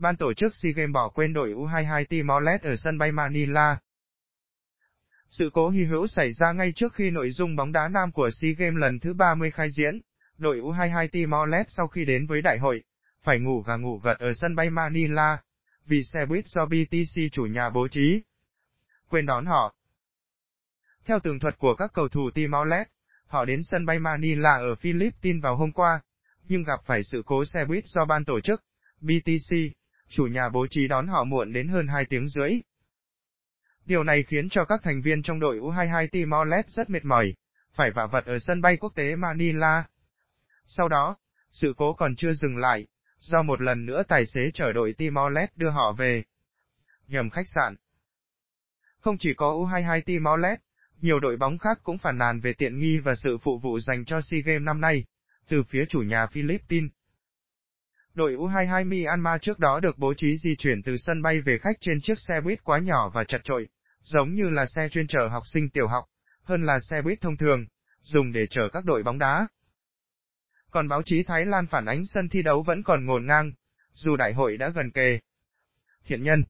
ban tổ chức SEA Games bỏ quên đội U22 Timor Leste ở sân bay Manila. Sự cố hy hữu xảy ra ngay trước khi nội dung bóng đá nam của SEA Games lần thứ 30 khai diễn, đội U22 Timor Leste sau khi đến với đại hội, phải ngủ gà ngủ gật ở sân bay Manila, vì xe buýt do BTC chủ nhà bố trí. Quên đón họ. Theo tường thuật của các cầu thủ Timor Leste, họ đến sân bay Manila ở Philippines vào hôm qua, nhưng gặp phải sự cố xe buýt do ban tổ chức, BTC, chủ nhà bố trí đón họ muộn đến hơn 2 tiếng rưỡi. Điều này khiến cho các thành viên trong đội U22 Timor-Leste rất mệt mỏi, phải vả vật ở sân bay quốc tế Manila. Sau đó, sự cố còn chưa dừng lại, do một lần nữa tài xế chở đội Timor-Leste đưa họ về. Nhầm khách sạn. Không chỉ có U22 Timor-Leste, nhiều đội bóng khác cũng phản nàn về tiện nghi và sự phụ vụ dành cho SEA Games năm nay. Từ phía chủ nhà Philippines, Đội U22 Myanmar trước đó được bố trí di chuyển từ sân bay về khách trên chiếc xe buýt quá nhỏ và chật trội, giống như là xe chuyên chở học sinh tiểu học, hơn là xe buýt thông thường, dùng để chở các đội bóng đá. Còn báo chí Thái Lan phản ánh sân thi đấu vẫn còn ngổn ngang, dù đại hội đã gần kề. Hiện nhân,